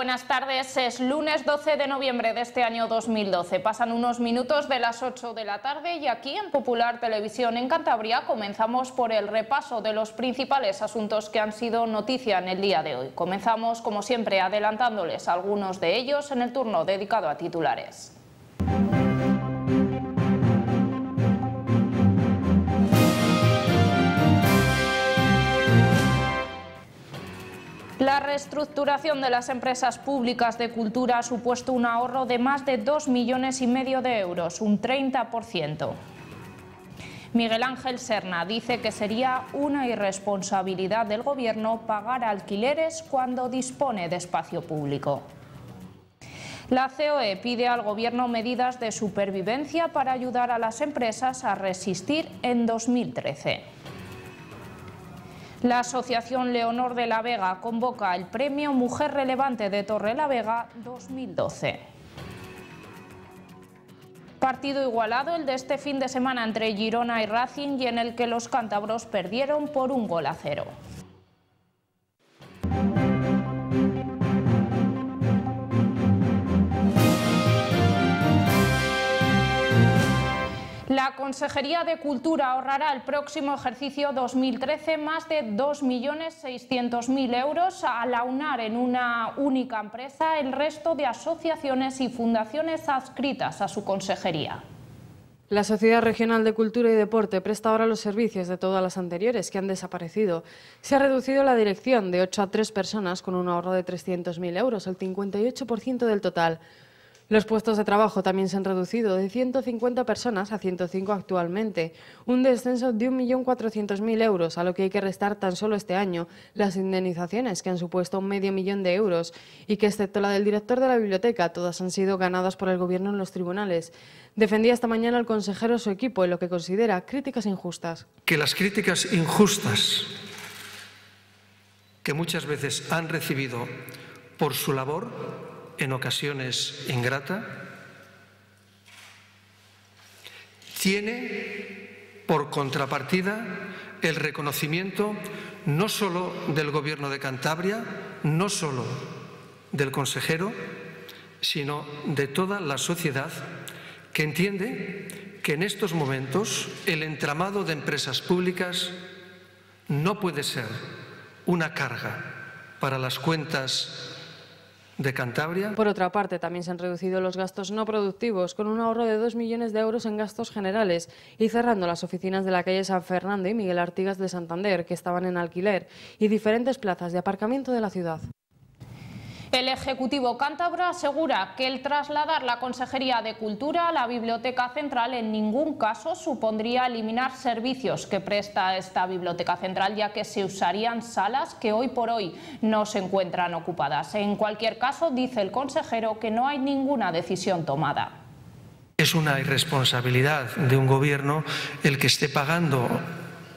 Buenas tardes. Es lunes 12 de noviembre de este año 2012. Pasan unos minutos de las 8 de la tarde y aquí en Popular Televisión en Cantabria comenzamos por el repaso de los principales asuntos que han sido noticia en el día de hoy. Comenzamos, como siempre, adelantándoles algunos de ellos en el turno dedicado a titulares. La reestructuración de las empresas públicas de cultura ha supuesto un ahorro de más de 2 millones y medio de euros, un 30%. Miguel Ángel Serna dice que sería una irresponsabilidad del Gobierno pagar alquileres cuando dispone de espacio público. La COE pide al Gobierno medidas de supervivencia para ayudar a las empresas a resistir en 2013. La Asociación Leonor de la Vega convoca el Premio Mujer Relevante de Torre la Vega 2012. Partido igualado el de este fin de semana entre Girona y Racing y en el que los cántabros perdieron por un gol a cero. La Consejería de Cultura ahorrará el próximo ejercicio 2013 más de 2.600.000 euros al aunar en una única empresa el resto de asociaciones y fundaciones adscritas a su consejería. La Sociedad Regional de Cultura y Deporte presta ahora los servicios de todas las anteriores que han desaparecido. Se ha reducido la dirección de 8 a 3 personas con un ahorro de 300.000 euros, el 58% del total. Los puestos de trabajo también se han reducido de 150 personas a 105 actualmente, un descenso de 1.400.000 euros, a lo que hay que restar tan solo este año las indemnizaciones que han supuesto un medio millón de euros y que, excepto la del director de la biblioteca, todas han sido ganadas por el Gobierno en los tribunales. Defendía esta mañana al consejero su equipo en lo que considera críticas injustas. Que las críticas injustas que muchas veces han recibido por su labor en ocasiones ingrata, tiene por contrapartida el reconocimiento no solo del Gobierno de Cantabria, no solo del consejero, sino de toda la sociedad que entiende que en estos momentos el entramado de empresas públicas no puede ser una carga para las cuentas de Cantabria. Por otra parte, también se han reducido los gastos no productivos, con un ahorro de 2 millones de euros en gastos generales y cerrando las oficinas de la calle San Fernando y Miguel Artigas de Santander, que estaban en alquiler, y diferentes plazas de aparcamiento de la ciudad. El Ejecutivo Cántabro asegura que el trasladar la Consejería de Cultura a la Biblioteca Central en ningún caso supondría eliminar servicios que presta esta Biblioteca Central, ya que se usarían salas que hoy por hoy no se encuentran ocupadas. En cualquier caso, dice el consejero que no hay ninguna decisión tomada. Es una irresponsabilidad de un gobierno el que esté pagando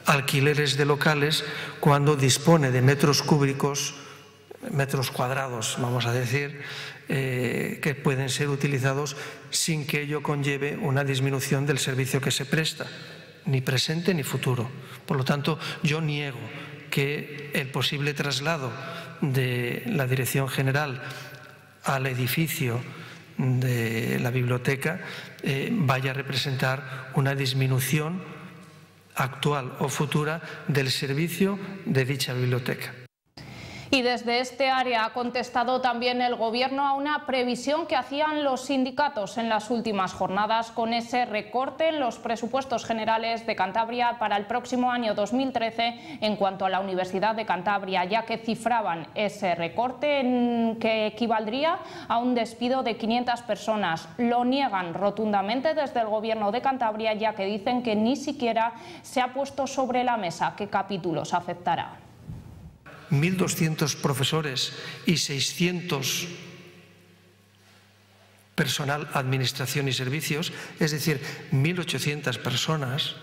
alquileres de locales cuando dispone de metros cúbicos metros cuadrados, vamos a decir, eh, que pueden ser utilizados sin que ello conlleve una disminución del servicio que se presta, ni presente ni futuro. Por lo tanto, yo niego que el posible traslado de la Dirección General al edificio de la biblioteca eh, vaya a representar una disminución actual o futura del servicio de dicha biblioteca. Y desde este área ha contestado también el Gobierno a una previsión que hacían los sindicatos en las últimas jornadas con ese recorte en los presupuestos generales de Cantabria para el próximo año 2013 en cuanto a la Universidad de Cantabria, ya que cifraban ese recorte en que equivaldría a un despido de 500 personas. Lo niegan rotundamente desde el Gobierno de Cantabria, ya que dicen que ni siquiera se ha puesto sobre la mesa qué capítulos aceptará. 1.200 profesores y 600 personal, administración y servicios, es decir, 1.800 personas,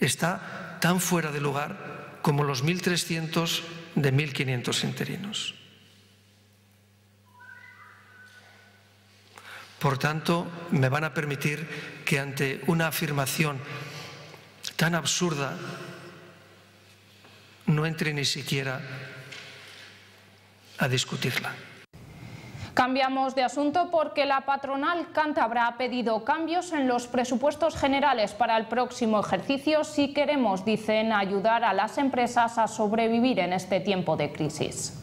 está tan fuera de lugar como los 1.300 de 1.500 interinos. Por tanto, me van a permitir que ante una afirmación tan absurda no entre ni siquiera a discutirla. Cambiamos de asunto porque la patronal cántabra ha pedido cambios en los presupuestos generales para el próximo ejercicio si queremos, dicen, ayudar a las empresas a sobrevivir en este tiempo de crisis.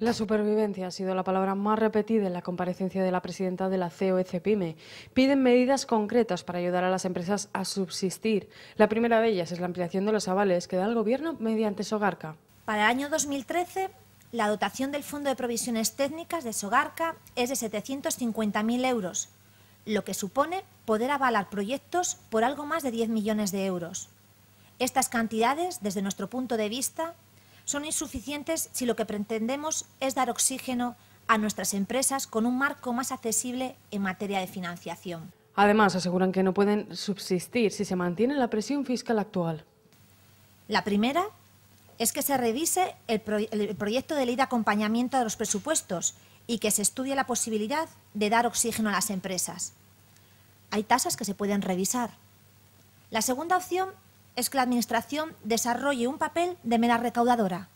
La supervivencia ha sido la palabra más repetida en la comparecencia de la presidenta de la COECPYME. Piden medidas concretas para ayudar a las empresas a subsistir. La primera de ellas es la ampliación de los avales que da el Gobierno mediante Sogarca. Para el año 2013, la dotación del Fondo de Provisiones Técnicas de Sogarca es de 750.000 euros, lo que supone poder avalar proyectos por algo más de 10 millones de euros. Estas cantidades, desde nuestro punto de vista, son insuficientes si lo que pretendemos es dar oxígeno a nuestras empresas con un marco más accesible en materia de financiación. Además, aseguran que no pueden subsistir si se mantiene la presión fiscal actual. La primera es que se revise el, proyecto de ley de acompañamiento de los presupuestos y que se estudie la posibilidad de dar oxígeno a las empresas. Hay tasas que se pueden revisar. La segunda opción es que la Administración desarrolle un papel de mera recaudadora,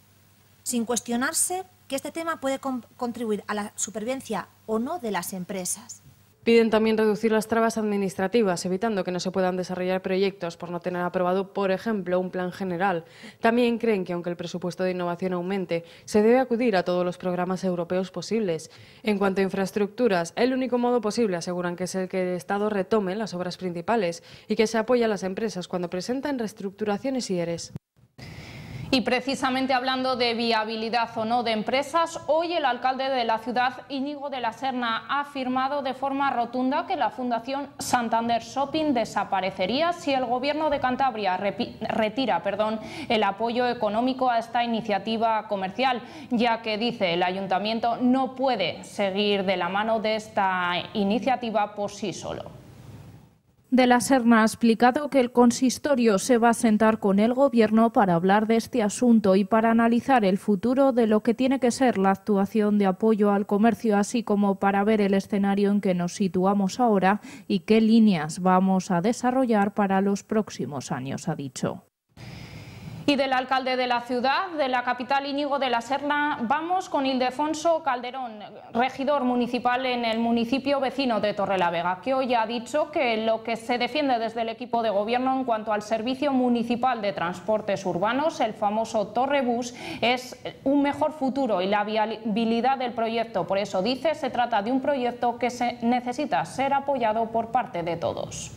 sin cuestionarse que este tema puede contribuir a la supervivencia o no de las empresas. Piden también reducir las trabas administrativas, evitando que no se puedan desarrollar proyectos por no tener aprobado, por ejemplo, un plan general. También creen que, aunque el presupuesto de innovación aumente, se debe acudir a todos los programas europeos posibles. En cuanto a infraestructuras, el único modo posible aseguran que es el que el Estado retome las obras principales y que se apoye a las empresas cuando presentan reestructuraciones y ERES. Y precisamente hablando de viabilidad o no de empresas, hoy el alcalde de la ciudad, Íñigo de la Serna, ha afirmado de forma rotunda que la Fundación Santander Shopping desaparecería si el Gobierno de Cantabria retira perdón, el apoyo económico a esta iniciativa comercial, ya que, dice, el ayuntamiento no puede seguir de la mano de esta iniciativa por sí solo de la Serna ha explicado que el consistorio se va a sentar con el Gobierno para hablar de este asunto y para analizar el futuro de lo que tiene que ser la actuación de apoyo al comercio, así como para ver el escenario en que nos situamos ahora y qué líneas vamos a desarrollar para los próximos años, ha dicho y del alcalde de la ciudad, de la capital Íñigo de la Serna. Vamos con Ildefonso Calderón, regidor municipal en el municipio vecino de Torrelavega, que hoy ha dicho que lo que se defiende desde el equipo de gobierno en cuanto al servicio municipal de transportes urbanos, el famoso Torrebus, es un mejor futuro y la viabilidad del proyecto. Por eso dice, se trata de un proyecto que se necesita ser apoyado por parte de todos.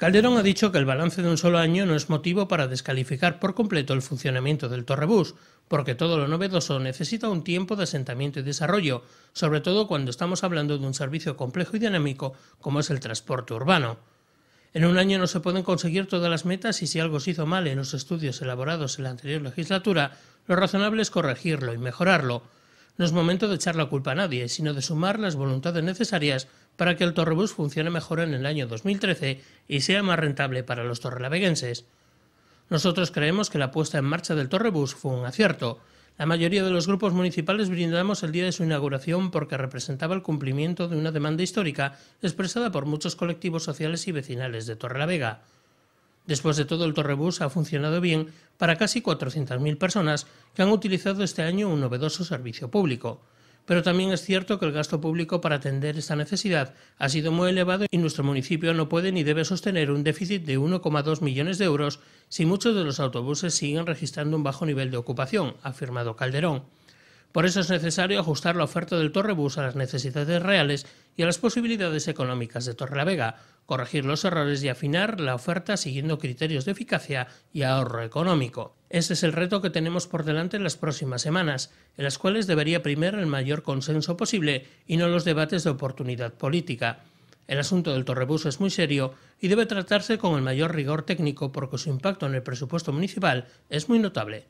Calderón ha dicho que el balance de un solo año no es motivo para descalificar por completo el funcionamiento del Torrebús, porque todo lo novedoso necesita un tiempo de asentamiento y desarrollo, sobre todo cuando estamos hablando de un servicio complejo y dinámico como es el transporte urbano. En un año no se pueden conseguir todas las metas y si algo se hizo mal en los estudios elaborados en la anterior legislatura, lo razonable es corregirlo y mejorarlo. No es momento de echar la culpa a nadie, sino de sumar las voluntades necesarias para que el Torrebus funcione mejor en el año 2013 y sea más rentable para los torrelaveguenses. Nosotros creemos que la puesta en marcha del Torrebus fue un acierto. La mayoría de los grupos municipales brindamos el día de su inauguración porque representaba el cumplimiento de una demanda histórica expresada por muchos colectivos sociales y vecinales de Torrelavega. Después de todo, el Torrebús ha funcionado bien para casi 400.000 personas que han utilizado este año un novedoso servicio público. Pero también es cierto que el gasto público para atender esta necesidad ha sido muy elevado y nuestro municipio no puede ni debe sostener un déficit de 1,2 millones de euros si muchos de los autobuses siguen registrando un bajo nivel de ocupación, ha afirmado Calderón. Por eso es necesario ajustar la oferta del Torrebús a las necesidades reales y a las posibilidades económicas de Vega, corregir los errores y afinar la oferta siguiendo criterios de eficacia y ahorro económico. ese es el reto que tenemos por delante en las próximas semanas, en las cuales debería primero el mayor consenso posible y no los debates de oportunidad política. El asunto del Torrebús es muy serio y debe tratarse con el mayor rigor técnico porque su impacto en el presupuesto municipal es muy notable.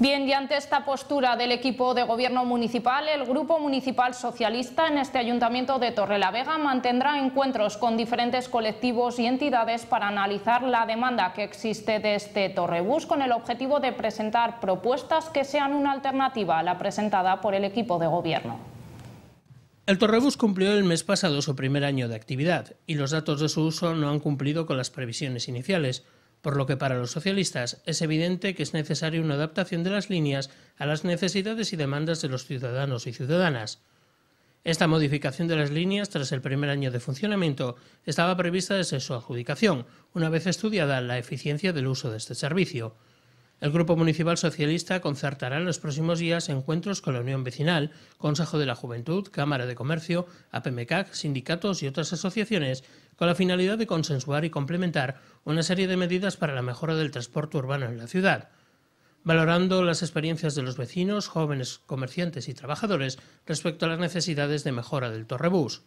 Bien, y ante esta postura del equipo de gobierno municipal, el Grupo Municipal Socialista en este ayuntamiento de Torrelavega mantendrá encuentros con diferentes colectivos y entidades para analizar la demanda que existe de este Torrebús con el objetivo de presentar propuestas que sean una alternativa a la presentada por el equipo de gobierno. El Torrebus cumplió el mes pasado su primer año de actividad y los datos de su uso no han cumplido con las previsiones iniciales por lo que para los socialistas es evidente que es necesaria una adaptación de las líneas a las necesidades y demandas de los ciudadanos y ciudadanas. Esta modificación de las líneas tras el primer año de funcionamiento estaba prevista desde su adjudicación, una vez estudiada la eficiencia del uso de este servicio. El Grupo Municipal Socialista concertará en los próximos días encuentros con la Unión Vecinal, Consejo de la Juventud, Cámara de Comercio, APMCAC, sindicatos y otras asociaciones con la finalidad de consensuar y complementar una serie de medidas para la mejora del transporte urbano en la ciudad. Valorando las experiencias de los vecinos, jóvenes, comerciantes y trabajadores respecto a las necesidades de mejora del Torrebús.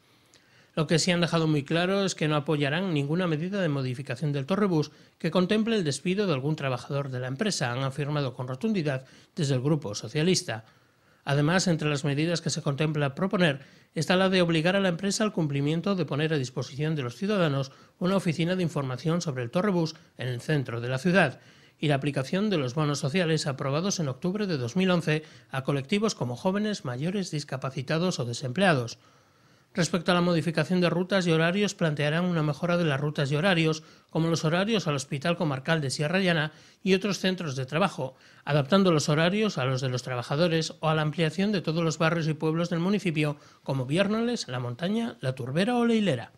Lo que sí han dejado muy claro es que no apoyarán ninguna medida de modificación del torrebus que contemple el despido de algún trabajador de la empresa, han afirmado con rotundidad desde el Grupo Socialista. Además, entre las medidas que se contempla proponer está la de obligar a la empresa al cumplimiento de poner a disposición de los ciudadanos una oficina de información sobre el torrebus en el centro de la ciudad y la aplicación de los bonos sociales aprobados en octubre de 2011 a colectivos como jóvenes, mayores, discapacitados o desempleados. Respecto a la modificación de rutas y horarios, plantearán una mejora de las rutas y horarios, como los horarios al Hospital Comarcal de Sierra Llana y otros centros de trabajo, adaptando los horarios a los de los trabajadores o a la ampliación de todos los barrios y pueblos del municipio, como Viernales, La Montaña, La Turbera o La Hilera.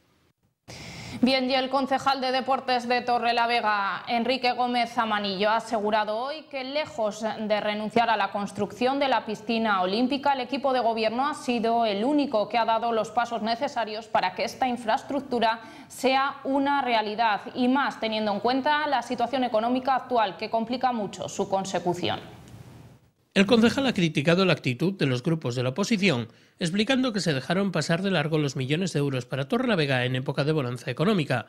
Bien, y el concejal de Deportes de Vega, Enrique Gómez Amanillo, ha asegurado hoy que lejos de renunciar a la construcción de la piscina olímpica, el equipo de gobierno ha sido el único que ha dado los pasos necesarios para que esta infraestructura sea una realidad y más teniendo en cuenta la situación económica actual que complica mucho su consecución. El concejal ha criticado la actitud de los grupos de la oposición, explicando que se dejaron pasar de largo los millones de euros para Torre Vega en época de bonanza económica,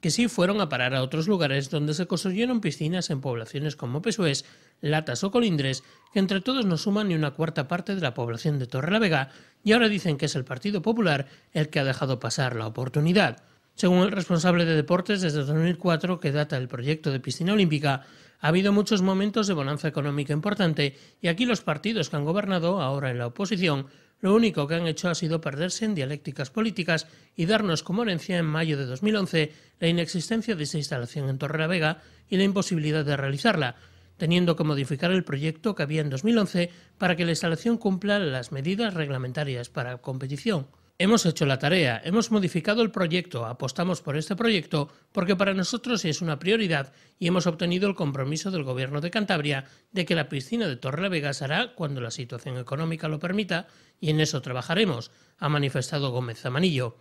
que sí fueron a parar a otros lugares donde se construyeron piscinas en poblaciones como Pesués, Latas o Colindres, que entre todos no suman ni una cuarta parte de la población de Torre la Vega y ahora dicen que es el Partido Popular el que ha dejado pasar la oportunidad. Según el responsable de deportes desde 2004 que data el proyecto de piscina olímpica, ha habido muchos momentos de bonanza económica importante y aquí los partidos que han gobernado, ahora en la oposición, lo único que han hecho ha sido perderse en dialécticas políticas y darnos como herencia en mayo de 2011 la inexistencia de esa instalación en Torre la Vega y la imposibilidad de realizarla, teniendo que modificar el proyecto que había en 2011 para que la instalación cumpla las medidas reglamentarias para competición. Hemos hecho la tarea, hemos modificado el proyecto, apostamos por este proyecto porque para nosotros es una prioridad y hemos obtenido el compromiso del Gobierno de Cantabria de que la piscina de Torre Torrelavega hará cuando la situación económica lo permita y en eso trabajaremos, ha manifestado Gómez Zamanillo.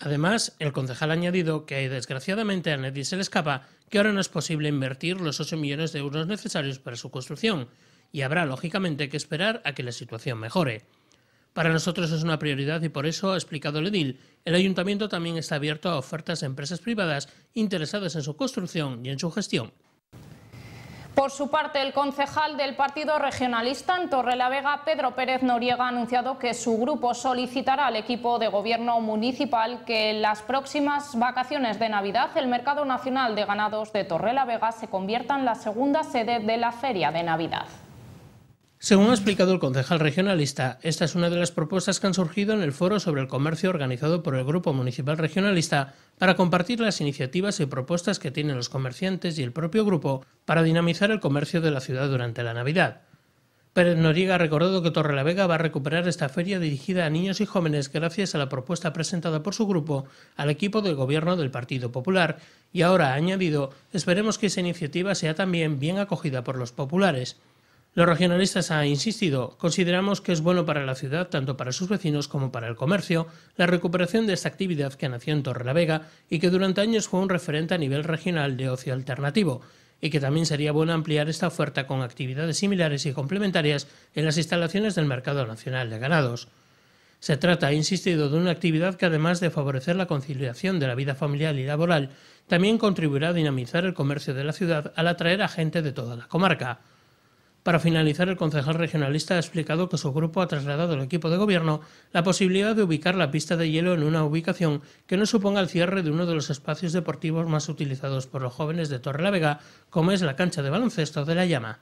Además, el concejal ha añadido que desgraciadamente a nadie se le escapa que ahora no es posible invertir los 8 millones de euros necesarios para su construcción y habrá lógicamente que esperar a que la situación mejore. Para nosotros es una prioridad y por eso, ha explicado el edil, el ayuntamiento también está abierto a ofertas de empresas privadas interesadas en su construcción y en su gestión. Por su parte, el concejal del Partido Regionalista en Vega, Pedro Pérez Noriega, ha anunciado que su grupo solicitará al equipo de gobierno municipal que en las próximas vacaciones de Navidad el Mercado Nacional de Ganados de Torrelavega se convierta en la segunda sede de la Feria de Navidad. Según ha explicado el concejal regionalista, esta es una de las propuestas que han surgido en el foro sobre el comercio organizado por el Grupo Municipal Regionalista para compartir las iniciativas y propuestas que tienen los comerciantes y el propio grupo para dinamizar el comercio de la ciudad durante la Navidad. Pérez Noriega ha recordado que la Vega va a recuperar esta feria dirigida a niños y jóvenes gracias a la propuesta presentada por su grupo al equipo del gobierno del Partido Popular y ahora ha añadido esperemos que esa iniciativa sea también bien acogida por los populares. Los regionalistas ha insistido, consideramos que es bueno para la ciudad, tanto para sus vecinos como para el comercio, la recuperación de esta actividad que nació en Torrelavega y que durante años fue un referente a nivel regional de ocio alternativo, y que también sería bueno ampliar esta oferta con actividades similares y complementarias en las instalaciones del Mercado Nacional de Ganados. Se trata, ha insistido, de una actividad que además de favorecer la conciliación de la vida familiar y laboral, también contribuirá a dinamizar el comercio de la ciudad al atraer a gente de toda la comarca. Para finalizar, el concejal regionalista ha explicado que su grupo ha trasladado al equipo de gobierno la posibilidad de ubicar la pista de hielo en una ubicación que no suponga el cierre de uno de los espacios deportivos más utilizados por los jóvenes de Torre la Vega, como es la cancha de baloncesto de la Llama.